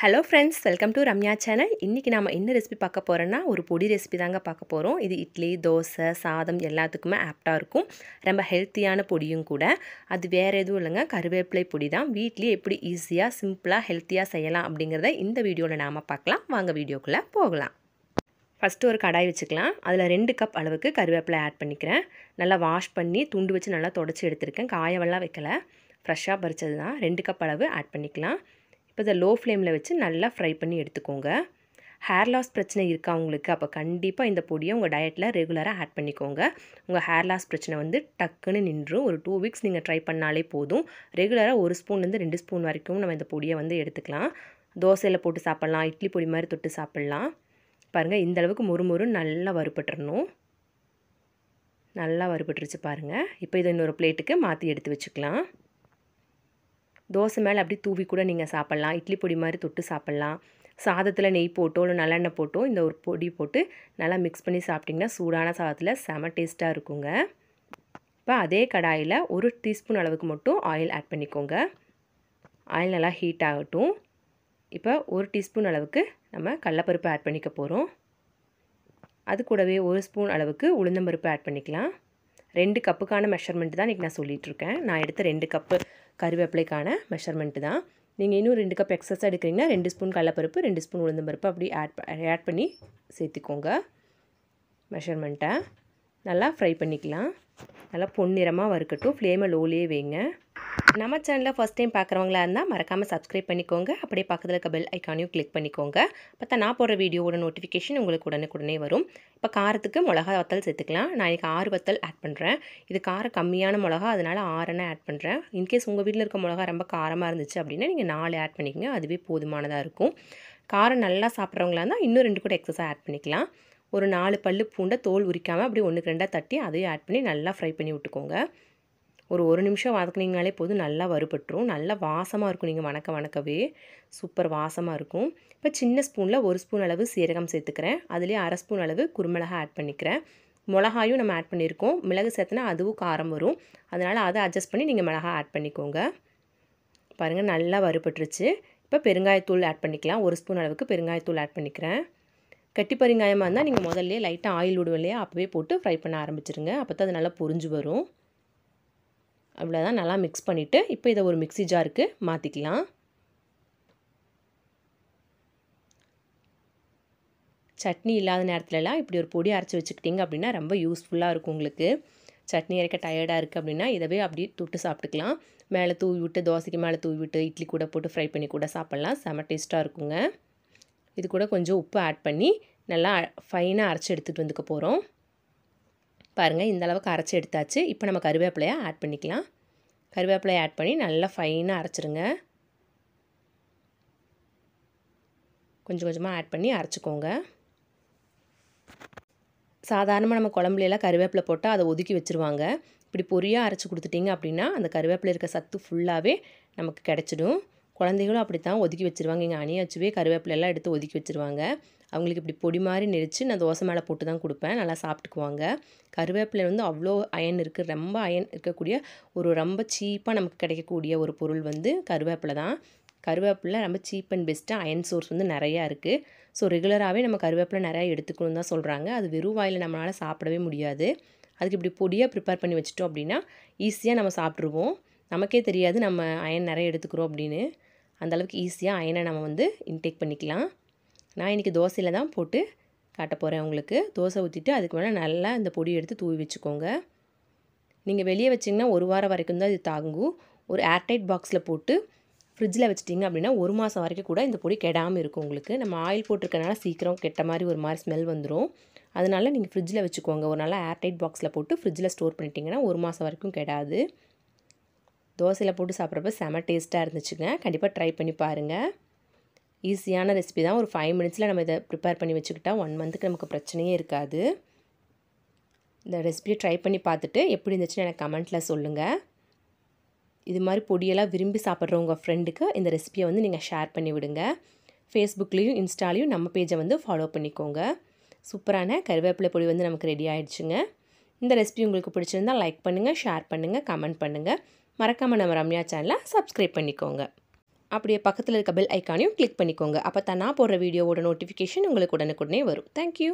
hello friends welcome to Ramya channel இன்றைக்கி நம்ம என்ன ரெசிபி பார்க்க போகிறோன்னா ஒரு பொடி ரெசிபி தாங்க பார்க்க போகிறோம் இது இட்லி தோசை சாதம் எல்லாத்துக்குமே ஆப்டாக இருக்கும் ரொம்ப ஹெல்த்தியான பொடியும் கூட அது வேறு எதுவும் இல்லைங்க கருவேப்பிலை பொடி தான் வீட்லேயே எப்படி ஈஸியாக சிம்பிளாக ஹெல்த்தியாக செய்யலாம் அப்படிங்கிறத இந்த வீடியோவில் நாம் பார்க்கலாம் வாங்க வீடியோக்குள்ளே போகலாம் ஃபஸ்ட்டு ஒரு கடாய் வச்சுக்கலாம் அதில் ரெண்டு கப் அளவுக்கு கருவேப்பிலை ஆட் பண்ணிக்கிறேன் நல்லா வாஷ் பண்ணி துண்டு வச்சு நல்லா தொடச்சி எடுத்திருக்கேன் காயவெல்லாம் வைக்கலை ஃப்ரெஷ்ஷாக பறித்தது தான் ரெண்டு கப் அளவு ஆட் பண்ணிக்கலாம் இப்போ இதை லோ ஃப்ளேமில் வச்சு நல்லா ஃப்ரை பண்ணி எடுத்துக்கோங்க ஹேர் லாஸ் பிரச்சனை இருக்கா உங்களுக்கு அப்போ கண்டிப்பாக இந்த பொடியை உங்கள் டயட்டில் ரெகுலராக ஆட் பண்ணிக்கோங்க உங்கள் ஹேர் லாஸ் பிரச்சனை வந்து டக்குன்னு நின்றும் ஒரு டூ வீக்ஸ் நீங்கள் ட்ரை பண்ணாலே போதும் ரெகுலராக ஒரு ஸ்பூன்லேருந்து ரெண்டு ஸ்பூன் வரைக்கும் நம்ம இந்த பொடியை வந்து எடுத்துக்கலாம் தோசையில் போட்டு சாப்பிட்லாம் இட்லி பொடி மாதிரி தொட்டு சாப்பிட்லாம் பாருங்கள் இந்தளவுக்கு மொறு மொறு நல்லா வறுபட்டுறணும் நல்லா வறுபட்டுருச்சு பாருங்கள் இப்போ இதை இன்னொரு பிளேட்டுக்கு மாற்றி எடுத்து வச்சுக்கலாம் தோசை மேலே அப்படி தூவி கூட நீங்கள் சாப்பிட்லாம் இட்லி பொடி மாதிரி தொட்டு சாப்பிட்லாம் சாதத்தில் நெய் போட்டோ இல்லை நல்லெண்ணெய் போட்டோ இந்த ஒரு பொடி போட்டு நல்லா மிக்ஸ் பண்ணி சாப்பிட்டிங்கன்னா சூடான சாதத்தில் செம டேஸ்ட்டாக இருக்குங்க இப்போ அதே கடாயில் ஒரு டீஸ்பூன் அளவுக்கு மட்டும் ஆயில் ஆட் பண்ணிக்கோங்க ஆயில் நல்லா ஹீட் ஆகட்டும் இப்போ ஒரு டீஸ்பூன் அளவுக்கு நம்ம கடலப்பருப்பு ஆட் பண்ணிக்க போகிறோம் அது கூடவே ஒரு ஸ்பூன் அளவுக்கு உளுந்தம்பருப்பு ஆட் பண்ணிக்கலாம் ரெண்டு கப்புக்கான மெஷர்மெண்ட் தான் இன்றைக்கி நான் சொல்லிகிட்ருக்கேன் நான் எடுத்த ரெண்டு கப்பு கருவேப்பிலைக்கான மெஷர்மெண்ட்டு தான் நீங்கள் இன்னும் ரெண்டு கப் எக்ஸஸாக எடுக்கிறீங்கன்னா ரெண்டு ஸ்பூன் கடலப்பருப்பு ரெண்டு ஸ்பூன் உளுந்தம்பருப்பு அப்படி ஆட் ஆட் பண்ணி சேர்த்துக்கோங்க மெஷர்மெண்ட்டை நல்லா ஃப்ரை பண்ணிக்கலாம் நல்லா பொன்னிறமாக வறுக்கட்டும் ஃப்ளேமை லோலேயே வைங்க நம்ம சேனலில் ஃபஸ்ட் டைம் பார்க்குறவங்களா இருந்தால் மறக்காமல் சப்ஸ்கிரைப் பண்ணிக்கோங்க அப்படியே பக்கத்தில் இருக்க பெல் ஐக்கானையும் கிளிக் பண்ணிக்கோங்க பார்த்தா நான் போடுற வீடியோவோட நோட்டிஃபிகேஷன் உங்களுக்கு உடனுக்குடனே வரும் இப்போ காரத்துக்கு மிளகா வத்தல் சேர்த்துக்கலாம் நான் எனக்கு ஆறு வத்தல் ஆட் பண்ணுறேன் இது காரம் கம்மியான மிளகா அதனால் ஆறுன்னு ஆட் பண்ணுறேன் இன்கேஸ் உங்கள் வீட்டில் இருக்க மிளகா ரொம்ப காரமாக இருந்துச்சு அப்படின்னா நீங்கள் நாலு ஆட் பண்ணிக்கோங்க அதுவே போதுமானதாக இருக்கும் காரம் நல்லா சாப்பிட்றவங்களா இருந்தால் இன்னும் ரெண்டு கூட எக்ஸஸாக ஆட் பண்ணிக்கலாம் ஒரு நாலு பல்லு பூண்டை தோல் உரிக்காமல் அப்படியே ஒன்றுக்கு ரெண்டாக தட்டி அதையும் ஆட் பண்ணி நல்லா ஃப்ரை பண்ணி விட்டுக்கோங்க ஒரு ஒரு நிமிஷம் வதக்குனீங்கனாலே போதும் நல்லா வறுபட்டுரும் நல்லா வாசமாக இருக்கும் நீங்கள் வணக்க வணக்கவே சூப்பர் வாசமாக இருக்கும் இப்போ சின்ன ஸ்பூனில் ஒரு ஸ்பூன் அளவு சீரகம் சேர்த்துக்கிறேன் அதுலேயே அரை ஸ்பூன் அளவு குருமிளகா ஆட் பண்ணிக்கிறேன் மிளகாயும் நம்ம ஆட் பண்ணியிருக்கோம் மிளகு சேர்த்துனா அதுவும் காரம் வரும் அதனால் அதை அட்ஜஸ்ட் பண்ணி நீங்கள் மிளகா ஆட் பண்ணிக்கோங்க பாருங்கள் நல்லா வறுபட்டுருச்சு இப்போ பெருங்காயத்தூள் ஆட் பண்ணிக்கலாம் ஒரு ஸ்பூன் அளவுக்கு பெருங்காயத்தூள் ஆட் பண்ணிக்கிறேன் கட்டி பெருங்காயமாக இருந்தால் நீங்கள் முதல்லையே லைட்டாக ஆயில் விடுவோம் இல்லையா அப்போவே போட்டு ஃப்ரை பண்ண ஆரம்பிச்சிருங்க அப்போ தான் அது நல்லா புரிஞ்சு வரும் அவ்வளோதான் நல்லா மிக்ஸ் பண்ணிவிட்டு இப்போ இதை ஒரு மிக்சி ஜாருக்கு மாற்றிக்கலாம் சட்னி இல்லாத நேரத்துலலாம் இப்படி ஒரு பொடி அரைச்சி வச்சுக்கிட்டிங்க அப்படின்னா ரொம்ப யூஸ்ஃபுல்லாக இருக்கும் உங்களுக்கு சட்னி அரைக்க டயர்டாக இருக்குது அப்படின்னா இதவே அப்படி தொட்டு சாப்பிட்டுக்கலாம் மேலே தூவி விட்டு தோசைக்கு மேலே தூவி விட்டு இட்லி கூட போட்டு ஃப்ரை பண்ணி கூட சாப்பிட்லாம் செம டேஸ்ட்டாக இருக்குங்க இது கூட கொஞ்சம் உப்பு ஆட் பண்ணி நல்லா ஃபைனாக அரைச்சி எடுத்துகிட்டு வந்துக்க போகிறோம் பாருங்கள் இந்தளவுக்கு அரைச்சி எடுத்தாச்சு இப்போ நம்ம கருவேப்பிலையாக ஆட் பண்ணிக்கலாம் கருவேப்பிலையை ஆட் பண்ணி நல்லா ஃபைனாக அரைச்சிருங்க கொஞ்சம் கொஞ்சமாக ஆட் பண்ணி அரைச்சிக்கோங்க சாதாரணமாக நம்ம குழம்புலாம் கருவேப்பிலை போட்டால் அதை ஒதுக்கி வச்சுருவாங்க இப்படி பொரியாக அரைச்சி கொடுத்துட்டிங்க அப்படின்னா அந்த கருவேப்பிலை இருக்க சத்து ஃபுல்லாகவே நமக்கு கிடச்சிடும் குழந்தைகளும் அப்படி தான் ஒதுக்கி வச்சுருவாங்க எங்கள் வச்சுவே கருவேப்பிலெல்லாம் எடுத்து ஒதுக்கி வச்சுருவாங்க அவங்களுக்கு இப்படி பொடி மாதிரி நெரிச்சு நான் தோசை மேலே போட்டு தான் கொடுப்பேன் நல்லா சாப்பிட்டுக்குவாங்க கருவேப்பிலை வந்து அவ்வளோ அயன் இருக்குது ரொம்ப அயன் இருக்கக்கூடிய ஒரு ரொம்ப சீப்பாக நமக்கு கிடைக்கக்கூடிய ஒரு பொருள் வந்து கருவேப்பிலை தான் கருவேப்பிலை ரொம்ப சீப் அண்ட் பெஸ்ட்டாக அயன் சோர்ஸ் வந்து நிறையா இருக்குது ஸோ ரெகுலராகவே நம்ம கருவேப்பிலை நிறையா எடுத்துக்கணும் தான் சொல்கிறாங்க அது வெறும் வாயில் நம்மளால் சாப்பிடவே முடியாது அதுக்கு இப்படி பொடியாக ப்ரிப்பேர் பண்ணி வச்சிட்டோம் அப்படின்னா ஈஸியாக நம்ம சாப்பிட்ருவோம் நமக்கே தெரியாது நம்ம அயன் நிறைய எடுத்துக்கிறோம் அப்படின்னு அந்தளவுக்கு ஈஸியாக அயனை நம்ம வந்து இன்டேக் பண்ணிக்கலாம் நான் இன்றைக்கி தோசையில் தான் போட்டு காட்ட போகிறேன் உங்களுக்கு தோசை ஊற்றிட்டு அதுக்கு மேலே நல்லா இந்த பொடி எடுத்து தூவி வச்சுக்கோங்க நீங்கள் வெளியே வச்சிங்கன்னா ஒரு வாரம் வரைக்கும் தான் இது தாங்கும் ஒரு ஏர்டைட் பாக்ஸில் போட்டு ஃப்ரிட்ஜில் வச்சிட்டிங்க அப்படின்னா ஒரு மாதம் வரைக்கும் கூட இந்த பொடி கெடாமல் இருக்கும் உங்களுக்கு நம்ம ஆயில் போட்டிருக்கனால சீக்கிரம் கெட்ட மாதிரி ஒரு மாதிரி ஸ்மெல் வந்துடும் அதனால் நீங்கள் ஃப்ரிட்ஜில் வச்சுக்கோங்க ஒரு நாளாக ஏர்டைட் பாக்ஸில் போட்டு ஃப்ரிட்ஜில் ஸ்டோர் பண்ணிட்டீங்கன்னா ஒரு மாதம் வரைக்கும் கெடாது தோசையில் போட்டு சாப்பிட்றப்ப செம டேஸ்ட்டாக இருந்துச்சுங்க கண்டிப்பாக ட்ரை பண்ணி பாருங்கள் ஈஸியான ரெசிபி தான் ஒரு ஃபைவ் மினிட்ஸில் நம்ம இதை ப்ரிப்பேர் பண்ணி வச்சுக்கிட்டால் ஒன் மந்த்துக்கு நமக்கு பிரச்சனையே இருக்காது இந்த ரெசிபியை ட்ரை பண்ணி பார்த்துட்டு எப்படி இருந்துச்சுன்னு எனக்கு கமெண்ட்டில் சொல்லுங்கள் இது மாதிரி பொடியெல்லாம் விரும்பி சாப்பிட்ற உங்கள் ஃப்ரெண்டுக்கு இந்த ரெசிபியை வந்து நீங்கள் ஷேர் பண்ணி விடுங்க ஃபேஸ்புக்லேயும் இன்ஸ்டாலையும் நம்ம பேஜை வந்து ஃபாலோ பண்ணிக்கோங்க சூப்பரான கருவேப்பிலை பொடி வந்து நமக்கு ரெடி ஆகிடுச்சுங்க இந்த ரெசிபி உங்களுக்கு பிடிச்சிருந்தால் லைக் பண்ணுங்கள் ஷேர் பண்ணுங்கள் கமெண்ட் பண்ணுங்கள் மறக்காமல் நம்ம ரம்யா சேனலை சப்ஸ்கிரைப் பண்ணிக்கோங்க அப்படியே பக்கத்தில் இருக்க பெல் ஐக்கானையும் கிளிக் பண்ணிக்கோங்க அப்போ தான் நான் போடுற வீடியோவோட நோட்டிஃபிகேஷன் உங்களுக்கு உடனுக்குடனே வரும் தேங்க்யூ